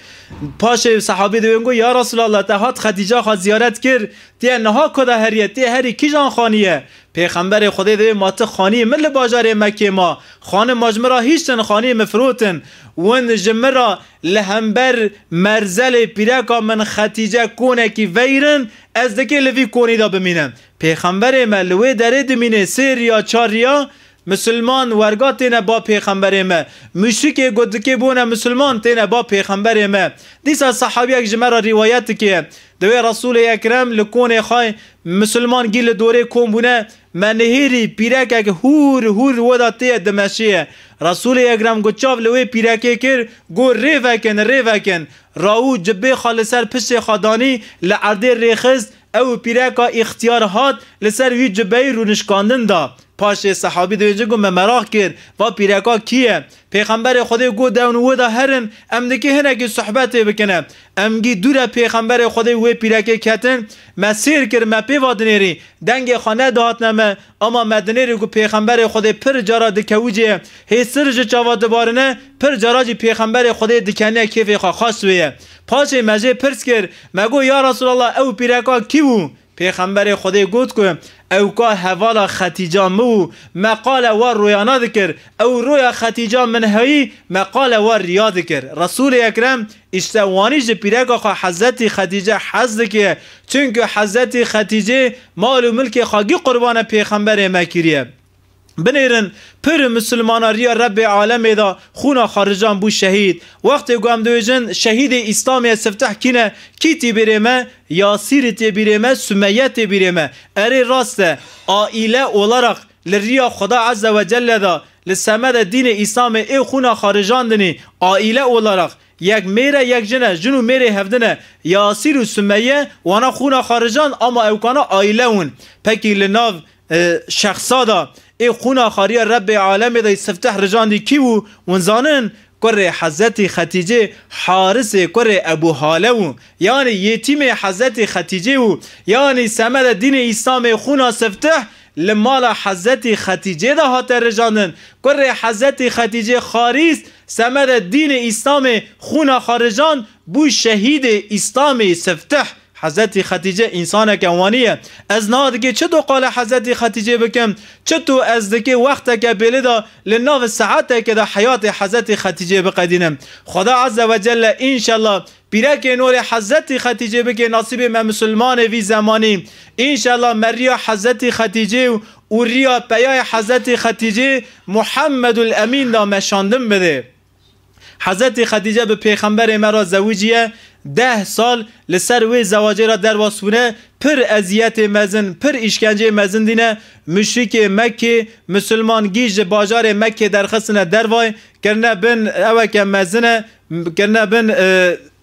پاش صحابی دویم گو یا رسول الله تهات خدیجه خواه زیارت کر تی نها کده هریتی هری کی جان خانیه پیغمبر خدای دوی مات خانی مل باجار مکه ما خانه مجمرا هیچن خانی مفروتن ون جمرا لهمبر مرزل پیرکا من خدیجه کونه کی ویرن از دکی لوی کونی دا بمینم پیغمبر ملوی دره دمینه سه ریا چار ریا مسلمان ورگا تینا با پیغمبر ما مشرک گدکی بونه مسلمان تینا با پیغمبر ما دیسا صحابی یک جمع را روایت که دوی رسول اکرم لکون خواه مسلمان گیل دوره کن بونه منهیری پیرک اک هور هور ودا تیه دمشیه رسول اکرم گو چاو لوی پیرکه کر گو ریوکن ریوکن راو جبه خالسر پشت خادانی لعرده ریخست او پیرکا اختیار هات لسر وی جبه رونشکاندن دا پاش صحابی دوینجه گو مراخ کرد و پیرکا کیه پیغمبر خدا گو دون و دا هرن ام دکی هنه که صحبت بکنه ام گی دور پیغمبر خدا و پیرکه کتن مسیر کرد مپی وادنیری دنگ خانه دهات نمه اما مدنیری گو پیغمبر خدا پر جارا دکوجه هی جو چاوا دبارنه پر جی پیغمبر خدا دکنه کیف خواست ویه پاش مجه پرس کرد مگو یا رسول الله او پیرکا کی پیغمبر خدا گفت که او کا حوالا ختیجا مو مقال و رویانا ذکر او رویا ختیجا منهایی مقال و ریا ذکر رسول اکرم اشتوانی جه پیرک آخوا حضرت ختیجه حز که چونکه حضرت ختیجه مال و ملک خاگی قربان پیغمبر مکریه بنێرن پر مسلمانە ریە ڕەبێ عالەمێدا خونا خارجان بوو شەهید وەختی گوام دوێژن شەهیدی ئیسلامیە سفتەحکینە کیتی برێمە یاسیری تێبیرێمە سومەیە تێبیرێمە ئەرێ ڕاستە ئائیلە ئۆڵەرق لە ریە خدا عزەوەجللەدا لە سەمەدە دینە ئیسلامێ ئێ خونا خارجاندنی ئائیلە ئۆڵەرق yek mêre yek jine jin û mêrê hevdine yasîr û sumeye wana xûna xarijan ama ewkana aile hûn pekî li nav e, şexsa da ای خونه خاریه رب عالم دی سفتح رجاندی کی و ونزانن کره حضرت ختیجه حارس کره ابو حاله و یعنی یتیم حضرت ختیجه و یعنی سمد دین اسلام خونه سفتح لمالا حضرت ختیجه ده هات رجاندن کره حضرت ختیجه خاریست سمد دین اسلام خونه خارجان بو شهید اسلام سفتح حضرت خدیجه انسان کوانیه از نا دیگه چه دو قال حضرت خدیجه بکم چه تو از دیگه وقت که دا لناو ساعت که دا حیات حضرت خدیجه بقدینم خدا عز و جل انشالله که نور حضرت خدیجه بگه نصیب من مسلمان وی زمانی انشالله مریا حضرت خدیجه و او ریا پیای حضرت خدیجه محمد الامین دا مشاندم بده حضرت خدیجه به پیغمبر مرا زوجیه ده سال لسر وی زواجه را در واسونه پر اذیت مزن پر اشکنجه مزن دینه مشرک مکه مسلمان گیج باجار مکه در خصنه در وای کرنه بن که مزنه کرنه بن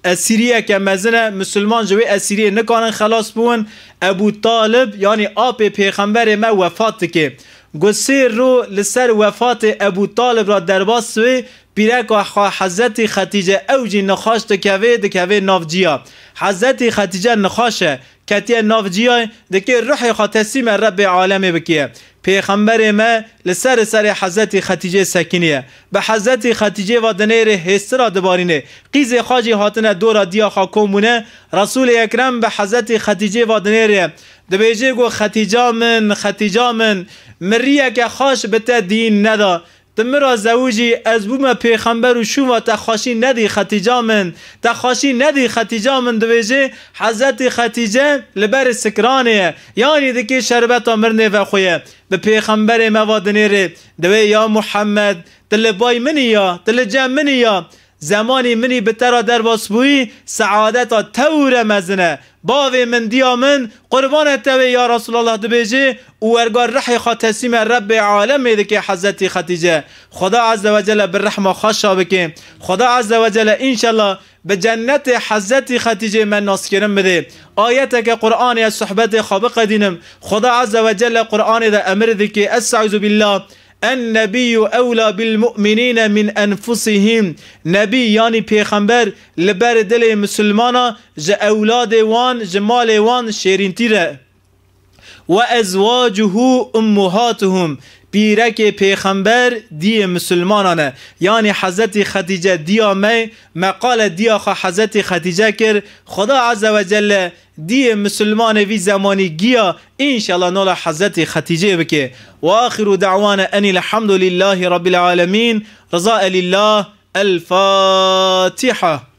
اسیریه که مزنه مسلمان جوی اسیریه نکانن خلاص بون ابو طالب یعنی آپ پیغمبر ما وفات که گسیر رو لسر وفات ابو طالب را در واسوی پیرک و حضرت خدیجه اوجی نخواست کوی نافجی نافجیا حضرت خدیجه نخواست کتی نافجیا دکه روح خاتسیم رب عالم بکیه پیغمبر ما لسر سر حضرت خدیجه سکینیه به حضرت خدیجه و دنیر را دبارینه قیز خاجی هاتنه دورا دیا خاکومونه رسول اکرم به حضرت خدیجه و دنیر دبیجه گو خدیجه من خدیجه من مریه که خاش بته دین نده مرا زوجی از بوم پیغمبر و شما تخاشی ندی ختیجه من تخاشی ندی ختیجه من دویجه حضرت ختیجه لبر سکرانه یعنی دکی شربت آمرنه و خویه به پیغمبر مواد نیره، دوی یا محمد دل بای منی یا دل جم منی یا زمانی منی به در باسبوی سعادت تور مزنه باوی من دیامن من قربان توی یا رسول الله دبیجی او ارگار رحی خواه تسیم رب عالمی دکه حضرت ختیجه خدا عز و جل بر رحمه خواه بکه خدا عز و جل انشالله به جنت حضرت ختیجه من ناس بده آیت که قرآن از صحبت خواب قدینم خدا عز و جل قرآنی ده امر دکه استعوذ بالله النبي أولى بالمؤمنين من أنفسهم نبي يعني پیغمبر لبر دل مسلمانا ج أولاد وان ج مال وان شیرین تیره و امهاتهم بیرک پیغمبر دی مسلمانانه یعنی حضرت خدیجه دیا می مقال دیا خو حضرت خدیجه کر خدا عزوجل دی مسلمان وی زمانی گیا انشالله نال حضرت خدیجه بکه و آخر دعوان ان الحمد لله رب العالمین رضا لله الفاتحه